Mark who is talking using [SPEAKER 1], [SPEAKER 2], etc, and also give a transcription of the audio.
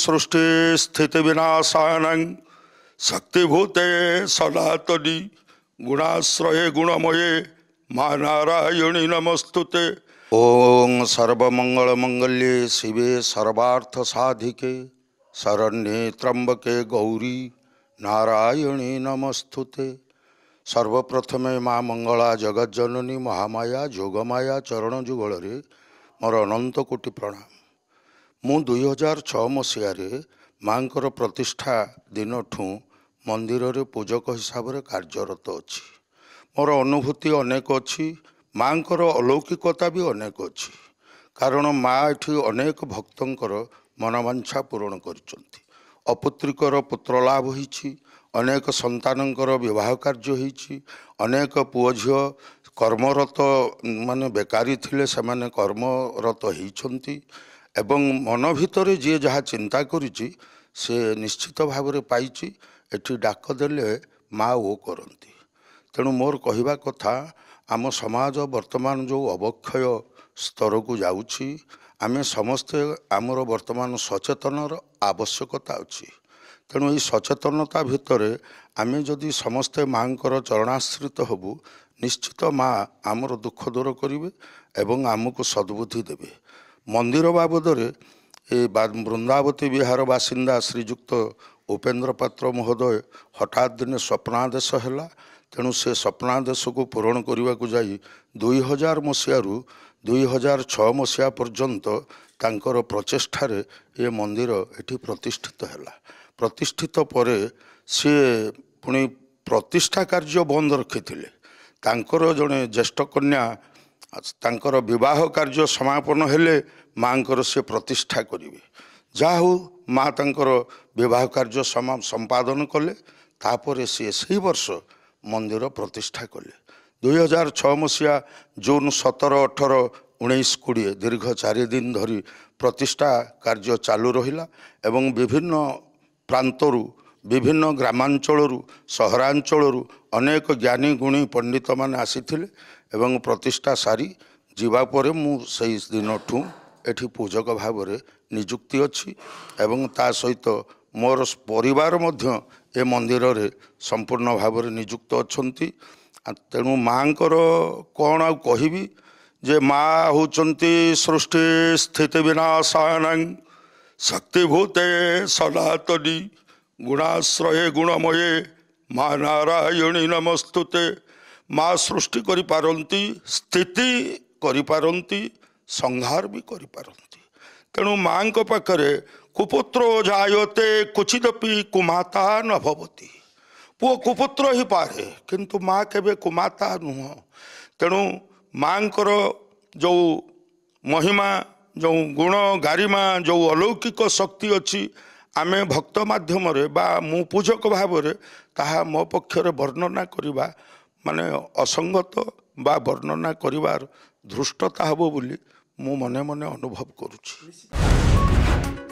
[SPEAKER 1] सृष्टि स्थिति विनाशायन शक्तिभूते सनातनी गुणाश्रय गुणमये माँ नारायणी नमस्तुते ओं सर्वमंगल मंगल्ये शिवे सर्वार्थ साधिके शरण्ये त्र्यंबके गौरी नारायणी नमस्तुते सर्वप्रथमे माँ मंगला जगज्जननी महामाया जोगमाया चरण जुगल मोर ଅନନ୍ତ प्रणाम ମୁଁ ଦୁଇ ହଜାର ଛଅ ମସିହାରେ ମାଆଙ୍କର ପ୍ରତିଷ୍ଠା ଦିନଠୁ ମନ୍ଦିରରେ ପୂଜକ ହିସାବରେ କାର୍ଯ୍ୟରତ ଅଛି ମୋର ଅନୁଭୂତି ଅନେକ ଅଛି ମାଆଙ୍କର ଅଲୌକିକତା ବି ଅନେକ ଅଛି କାରଣ ମା ଏଠି ଅନେକ ଭକ୍ତଙ୍କର ମନବାଞ୍ଛା ପୂରଣ କରିଛନ୍ତି ଅପୁତ୍ରିକର ପୁତ୍ର ଲାଭ ହୋଇଛି ଅନେକ ସନ୍ତାନଙ୍କର ବିବାହ କାର୍ଯ୍ୟ ହୋଇଛି ଅନେକ ପୁଅ ଝିଅ କର୍ମରତ ମାନେ ବେକାରୀ ଥିଲେ ସେମାନେ କର୍ମରତ ହୋଇଛନ୍ତି ଏବଂ ମନ ଭିତରେ ଯିଏ ଯାହା ଚିନ୍ତା କରିଛି ସେ ନିଶ୍ଚିତ ଭାବରେ ପାଇଛି ଏଠି ଡାକ ଦେଲେ ମା ଓ କରନ୍ତି ତେଣୁ ମୋର କହିବା କଥା ଆମ ସମାଜ ବର୍ତ୍ତମାନ ଯେଉଁ ଅବକ୍ଷୟ ସ୍ତରକୁ ଯାଉଛି ଆମେ ସମସ୍ତେ ଆମର ବର୍ତ୍ତମାନ ସଚେତନର ଆବଶ୍ୟକତା ଅଛି ତେଣୁ ଏଇ ସଚେତନତା ଭିତରେ ଆମେ ଯଦି ସମସ୍ତେ ମାଙ୍କର ଚରଣାଶ୍ରିତ ହେବୁ ନିଶ୍ଚିତ ମା ଆମର ଦୁଃଖ ଦୂର କରିବେ ଏବଂ ଆମକୁ ସଦ୍ବୁଦ୍ଧି ଦେବେ ମନ୍ଦିର ବାବଦରେ ଏ ବୃନ୍ଦାବତୀ ବିହାର ବାସିନ୍ଦା ଶ୍ରୀଯୁକ୍ତ ଉପେନ୍ଦ୍ର ପାତ୍ର ମହୋଦୟ ହଠାତ୍ ଦିନେ ସ୍ୱପ୍ନାଦେଶ ହେଲା ତେଣୁ ସେ ସ୍ୱପ୍ନାଦେଶକୁ ପୂରଣ କରିବାକୁ ଯାଇ ଦୁଇହଜାର ମସିହାରୁ ଦୁଇହଜାର ଛଅ ମସିହା ପର୍ଯ୍ୟନ୍ତ ତାଙ୍କର ପ୍ରଚେଷ୍ଟାରେ ଏ ମନ୍ଦିର ଏଠି ପ୍ରତିଷ୍ଠିତ ହେଲା ପ୍ରତିଷ୍ଠିତ ପରେ ସିଏ ପୁଣି ପ୍ରତିଷ୍ଠା କାର୍ଯ୍ୟ ବନ୍ଦ ରଖିଥିଲେ ତାଙ୍କର ଜଣେ ଜ୍ୟେଷ୍ଠ କନ୍ୟା ତାଙ୍କର ବିବାହ କାର୍ଯ୍ୟ ସମାପନ ହେଲେ ମାଆଙ୍କର ସେ ପ୍ରତିଷ୍ଠା କରିବେ ଯାହା ହଉ ମାଆ ତାଙ୍କର ବିବାହ କାର୍ଯ୍ୟ ସମ୍ପାଦନ କଲେ ତାପରେ ସିଏ ସେହି ବର୍ଷ ମନ୍ଦିର ପ୍ରତିଷ୍ଠା କଲେ ଦୁଇ ହଜାର ଛଅ ମସିହା ଜୁନ୍ ସତର ଅଠର ଉଣେଇଶ କୋଡ଼ିଏ ଦୀର୍ଘ ଚାରି ଦିନ ଧରି ପ୍ରତିଷ୍ଠା କାର୍ଯ୍ୟ ଚାଲୁ ରହିଲା ଏବଂ ବିଭିନ୍ନ ପ୍ରାନ୍ତରୁ ବିଭିନ୍ନ ଗ୍ରାମାଞ୍ଚଳରୁ ସହରାଞ୍ଚଳରୁ ଅନେକ ଜ୍ଞାନୀ ଗୁଣୀ ପଣ୍ଡିତମାନେ ଆସିଥିଲେ ଏବଂ ପ୍ରତିଷ୍ଠା ସାରି ଯିବା ପରେ ମୁଁ ସେଇ ଦିନଠୁ ଏଠି ପୂଜକ ଭାବରେ ନିଯୁକ୍ତି ଅଛି ଏବଂ ତା ସହିତ ମୋର ପରିବାର ମଧ୍ୟ ଏ ମନ୍ଦିରରେ ସମ୍ପୂର୍ଣ୍ଣ ଭାବରେ ନିଯୁକ୍ତ ଅଛନ୍ତି ତେଣୁ ମାଆଙ୍କର କ'ଣ ଆଉ କହିବି ଯେ ମା ହେଉଛନ୍ତି ସୃଷ୍ଟି ସ୍ଥିତି ବିନାଶାୟଣ ଶକ୍ତିଭୂତେ ସନାତନୀ ଗୁଣାଶ୍ରୟେ ଗୁଣମୟେ ମା ନାରାୟଣୀ ନମସ୍ତୁତେ ମା ସୃଷ୍ଟି କରିପାରନ୍ତି ସ୍ଥିତି କରିପାରନ୍ତି ସଂହାର ବି କରିପାରନ୍ତି ତେଣୁ ମାଙ୍କ ପାଖରେ କୁପୁତ୍ର କୁଚିତ କୁଚିଦପି କୁମାତା ନଭବତୀ ପୁଅ କୁପୁତ୍ର ହେଇପାରେ କିନ୍ତୁ ମା କେବେ କୁମାତା ନୁହଁ ତେଣୁ ମାଙ୍କର ଯେଉଁ ମହିମା ଯେଉଁ ଗୁଣ ଗାରିମା ଯେଉଁ ଅଲୌକିକ ଶକ୍ତି ଅଛି ଆମେ ଭକ୍ତ ମାଧ୍ୟମରେ ବା ମୁଁ ପୂଜକ ଭାବରେ ତାହା ମୋ ପକ୍ଷରେ ବର୍ଣ୍ଣନା କରିବା ମାନେ ଅସଙ୍ଗତ ବା ବର୍ଣ୍ଣନା କରିବାର ଧୃଷ୍ଟତା ହେବ ବୋଲି ମୁଁ ମନେ ମନେ ଅନୁଭବ କରୁଛି